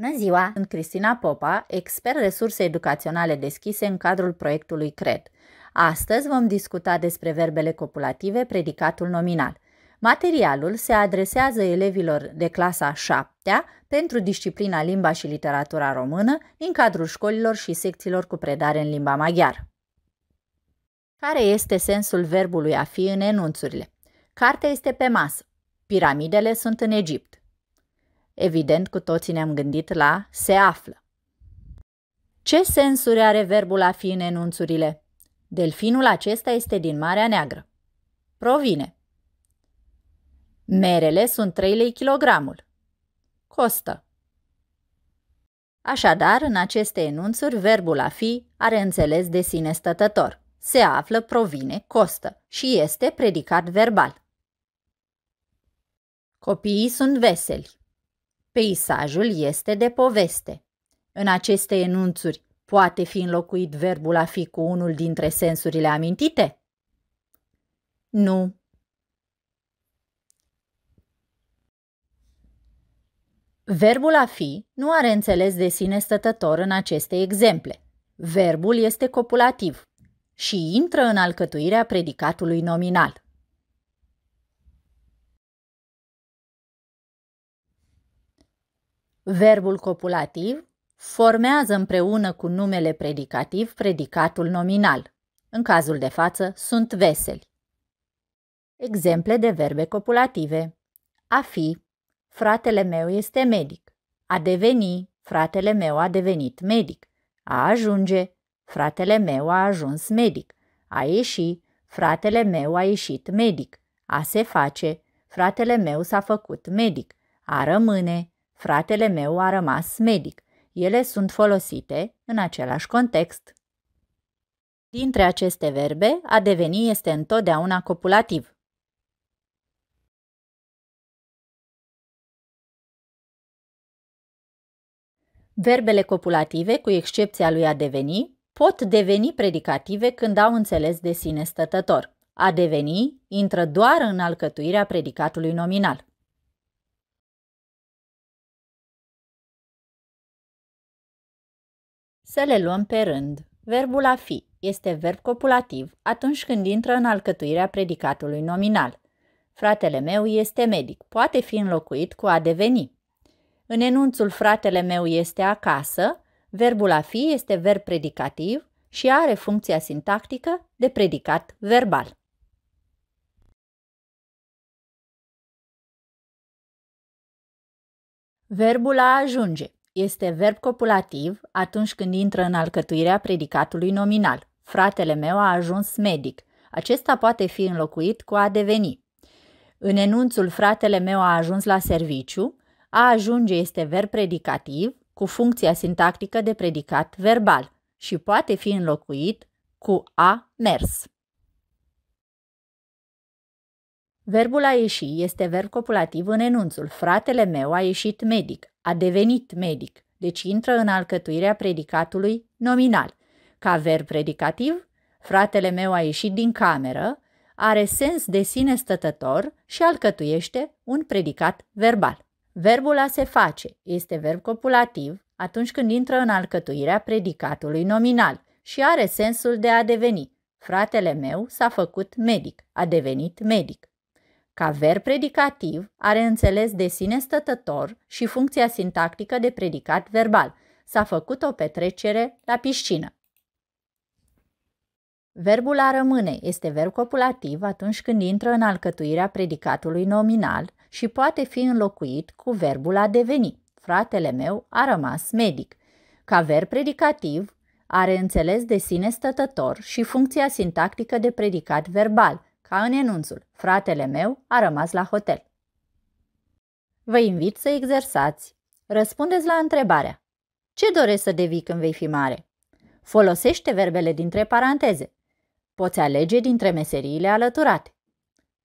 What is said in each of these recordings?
Bună ziua! Sunt Cristina Popa, expert resurse educaționale deschise în cadrul proiectului CRED. Astăzi vom discuta despre verbele copulative predicatul nominal. Materialul se adresează elevilor de clasa 7 pentru disciplina limba și literatura română din cadrul școlilor și secțiilor cu predare în limba maghiară. Care este sensul verbului a fi în enunțurile? Cartea este pe masă. Piramidele sunt în Egipt. Evident, cu toții ne-am gândit la se află. Ce sensuri are verbul a fi în enunțurile? Delfinul acesta este din Marea Neagră. Provine. Merele sunt 3 lei kilogramul. Costă. Așadar, în aceste enunțuri, verbul a fi are înțeles de sine stătător. Se află, provine, costă și este predicat verbal. Copiii sunt veseli. Peisajul este de poveste. În aceste enunțuri poate fi înlocuit verbul a fi cu unul dintre sensurile amintite? Nu. Verbul a fi nu are înțeles de sine stătător în aceste exemple. Verbul este copulativ și intră în alcătuirea predicatului nominal. Verbul copulativ formează împreună cu numele predicativ predicatul nominal. În cazul de față, sunt veseli. Exemple de verbe copulative A fi, fratele meu este medic. A deveni, fratele meu a devenit medic. A ajunge, fratele meu a ajuns medic. A ieși, fratele meu a ieșit medic. A se face, fratele meu s-a făcut medic. A rămâne, Fratele meu a rămas medic. Ele sunt folosite în același context. Dintre aceste verbe, a deveni este întotdeauna copulativ. Verbele copulative, cu excepția lui a deveni, pot deveni predicative când au înțeles de sine stătător. A deveni intră doar în alcătuirea predicatului nominal. Să le luăm pe rând. Verbul a fi este verb copulativ atunci când intră în alcătuirea predicatului nominal. Fratele meu este medic, poate fi înlocuit cu a deveni. În enunțul fratele meu este acasă, verbul a fi este verb predicativ și are funcția sintactică de predicat verbal. Verbul a ajunge este verb copulativ atunci când intră în alcătuirea predicatului nominal. Fratele meu a ajuns medic. Acesta poate fi înlocuit cu a deveni. În enunțul fratele meu a ajuns la serviciu, a ajunge este verb predicativ cu funcția sintactică de predicat verbal și poate fi înlocuit cu a mers. Verbul a ieși este verb copulativ în enunțul. Fratele meu a ieșit medic, a devenit medic, deci intră în alcătuirea predicatului nominal. Ca verb predicativ, fratele meu a ieșit din cameră, are sens de sine stătător și alcătuiește un predicat verbal. Verbul a se face este verb copulativ atunci când intră în alcătuirea predicatului nominal și are sensul de a deveni. Fratele meu s-a făcut medic, a devenit medic. Ca ver predicativ are înțeles de sine stătător și funcția sintactică de predicat verbal. S-a făcut o petrecere la piscină. Verbul a rămâne este verb copulativ atunci când intră în alcătuirea predicatului nominal și poate fi înlocuit cu verbul a deveni. Fratele meu a rămas medic. Ca verb predicativ, are înțeles de sine stătător și funcția sintactică de predicat verbal ca în enunțul Fratele meu a rămas la hotel. Vă invit să exersați. Răspundeți la întrebarea Ce doresc să devii când vei fi mare? Folosește verbele dintre paranteze. Poți alege dintre meseriile alăturate.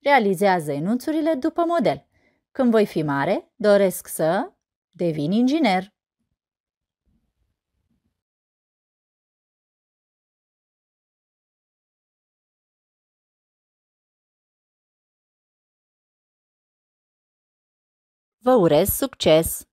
Realizează enunțurile după model. Când voi fi mare, doresc să devin inginer. Vă urez succes!